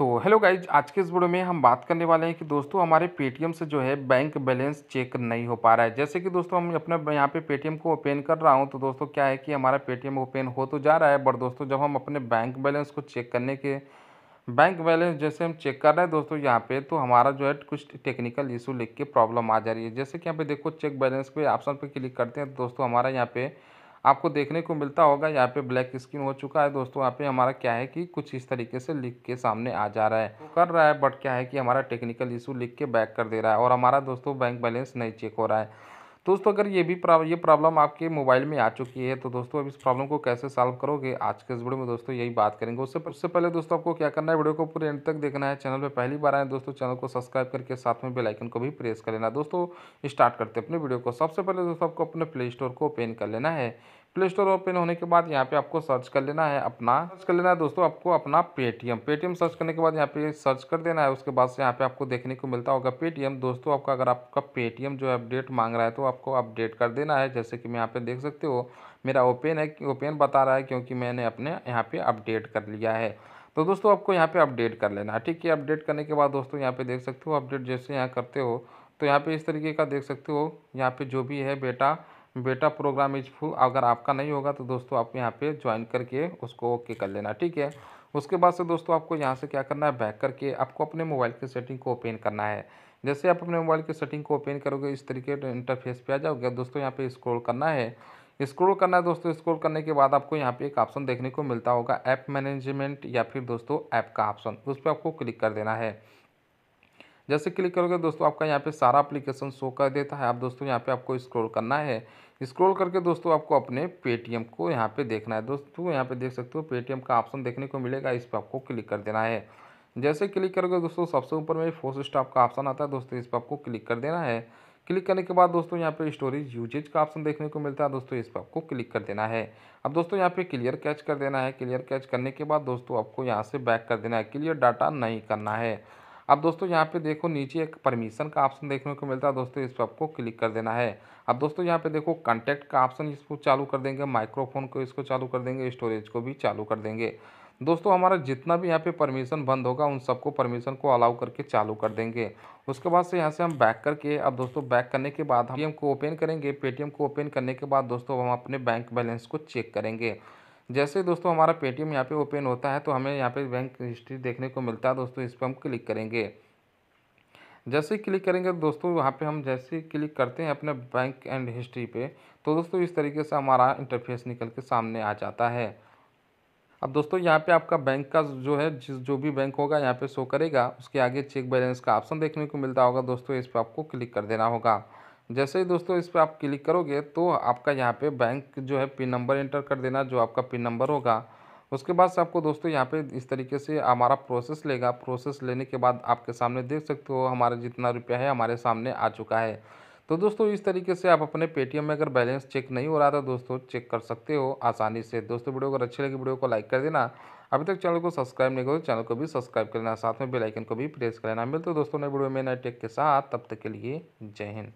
तो hello guys आज के इस वीडियो में हम बात करने वाले हैं कि दोस्तों हमारे पेटीएम से जो है बैंक बैलेंस चेक नहीं हो पा रहा है जैसे कि दोस्तों हम अपने यहाँ पे पेटीएम को ओपन कर रहा हूँ तो दोस्तों क्या है कि हमारा पेटीएम ओपन हो तो जा रहा है बट दोस्तों जब हम अपने बैंक बैलेंस को चेक करने के बैंक बैलेंस जैसे हम चेक कर रहे हैं दोस्तों यहाँ पे तो हमारा जो है कुछ टेक्निकल इशू लिख के प्रॉब्लम आ जा रही है जैसे कि यहाँ पे देखो चेक बैलेंस पे ऑप्शन पर क्लिक करते हैं तो दोस्तों हमारा यहाँ पे आपको देखने को मिलता होगा यहाँ पे ब्लैक स्क्रीन हो चुका है दोस्तों यहाँ पे हमारा क्या है कि कुछ इस तरीके से लिख के सामने आ जा रहा है कर रहा है बट क्या है कि हमारा टेक्निकल इशू लिख के बैक कर दे रहा है और हमारा दोस्तों बैंक बैलेंस नहीं चेक हो रहा है दोस्तों अगर ये भी ये प्रॉब्लम आपके मोबाइल में आ चुकी है तो दोस्तों अब इस प्रॉब्लम को कैसे सॉल्व करोगे आज के इस वीडियो में दोस्तों यही बात करेंगे उससे उससे पहले दोस्तों आपको क्या करना है वीडियो को पूरे एंड तक देखना है चैनल पर पहली बार आए दोस्तों चैनल को सब्सक्राइब करके साथ में बेलाइकन को भी प्रेस कर लेना दोस्तों स्टार्ट करते अपने वीडियो को सबसे पहले दोस्तों आपको अपने प्ले स्टोर को ओपन कर लेना है प्ले स्टोर ओपन होने के बाद यहाँ पे आपको सर्च कर लेना है अपना सर्च कर लेना है दोस्तों आपको अपना पेटीएम पेटीएम सर्च करने के बाद यहाँ पे सर्च कर देना है उसके बाद से यहाँ पे आपको देखने को मिलता होगा पेटीएम दोस्तों आपका अगर आपका पेटीएम जो है अपडेट मांग रहा है तो आपको अपडेट कर देना है जैसे कि मैं यहाँ पे देख सकते हो मेरा ओपन है ओपन बता रहा है क्योंकि मैंने अपने यहाँ पर अपडेट कर लिया है तो दोस्तों आपको यहाँ पर अपडेट कर लेना है ठीक है अपडेट करने के बाद दोस्तों यहाँ पे देख सकते हो अपडेट जैसे यहाँ करते हो तो यहाँ पे इस तरीके का देख सकते हो यहाँ पर जो भी है बेटा बेटा प्रोग्राम इज फू अगर आपका नहीं होगा तो दोस्तों आप यहाँ पे ज्वाइन करके उसको ओके कर लेना ठीक है उसके बाद से दोस्तों आपको यहाँ से क्या करना है बैक करके आपको अपने मोबाइल की सेटिंग को ओपन करना है जैसे आप अपने मोबाइल की सेटिंग को ओपन करोगे इस तरीके इंटरफेस पे आ जाओगे दोस्तों यहाँ पर स्क्रोल करना है स्क्रोल करना है दोस्तों स्क्रोल करने के बाद आपको यहाँ पे एक ऑप्शन देखने को मिलता होगा ऐप मैनेजमेंट या फिर दोस्तों ऐप का ऑप्शन उस पर आपको क्लिक कर देना है जैसे क्लिक करोगे दोस्तों आपका यहाँ पे सारा एप्लीकेशन शो कर देता है आप दोस्तों यहाँ पे आपको स्क्रॉल करना है स्क्रॉल करके दोस्तों आपको अपने पेटीएम को यहाँ पे देखना है दोस्तों यहाँ पे देख सकते हो पेटीएम का ऑप्शन देखने को मिलेगा इस पर आपको क्लिक कर देना है जैसे क्लिक करोगे दोस्तों सबसे ऊपर में फोर्स स्टॉप का ऑप्शन आता है दोस्तों इस पर आपको क्लिक कर देना है क्लिक करने के बाद दोस्तों यहाँ पे स्टोरेज यूजेज का ऑप्शन देखने को मिलता है दोस्तों इस पर आपको क्लिक कर देना है अब दोस्तों यहाँ पे क्लियर कैच कर देना है क्लियर कैच करने के बाद दोस्तों आपको यहाँ से बैक कर देना है क्लियर डाटा नहीं करना है अब दोस्तों यहाँ पे देखो नीचे एक परमिशन का ऑप्शन देखने को मिलता है दोस्तों इस पर आपको क्लिक कर देना है अब दोस्तों यहाँ पे देखो कॉन्टैक्ट का ऑप्शन इसको चालू कर देंगे माइक्रोफोन को इसको चालू कर देंगे स्टोरेज को भी चालू कर देंगे दोस्तों हमारा जितना भी यहाँ पे परमिशन बंद होगा उन सबको परमिशन को अलाउ करके चालू कर देंगे उसके बाद से यहाँ से हम बैक करके अब दोस्तों बैक करने के बाद हम पेटीएम को ओपन करेंगे पेटीएम को ओपन करने के बाद दोस्तों हम अपने बैंक बैलेंस को चेक करेंगे जैसे दोस्तों हमारा पेटीएम यहाँ पे ओपन होता है तो हमें यहाँ पे बैंक हिस्ट्री देखने को मिलता है दोस्तों इस पर हम क्लिक करेंगे जैसे क्लिक करेंगे दोस्तों यहाँ पे हम जैसे क्लिक करते हैं अपने बैंक एंड हिस्ट्री पे तो दोस्तों इस तरीके से हमारा इंटरफेस निकल के सामने आ जाता है अब दोस्तों यहाँ पे आपका बैंक का जो है जिस जो भी बैंक होगा यहाँ पे शो करेगा उसके आगे चेक बैलेंस का ऑप्शन देखने को मिलता होगा दोस्तों इस पर आपको क्लिक कर देना होगा जैसे ही दोस्तों इस पर आप क्लिक करोगे तो आपका यहाँ पे बैंक जो है पिन नंबर एंटर कर देना जो आपका पिन नंबर होगा उसके बाद से आपको दोस्तों यहाँ पे इस तरीके से हमारा प्रोसेस लेगा प्रोसेस लेने के बाद आपके सामने देख सकते हो हमारा जितना रुपया है हमारे सामने आ चुका है तो दोस्तों इस तरीके से आप अपने पेटीएम में अगर बैलेंस चेक नहीं हो रहा था तो दोस्तों चेक कर सकते हो आसानी से दोस्तों वीडियो अगर अच्छी लगी वीडियो को लाइक कर देना अभी तक चैनल को सब्सक्राइब नहीं करो तो चैनल को भी सब्सक्राइब कर लेना साथ में बेलाइकन को भी प्रेस कर लेना मिलते दोस्तों नए वीडियो में नए टेक के साथ तब तक के लिए जय हिंद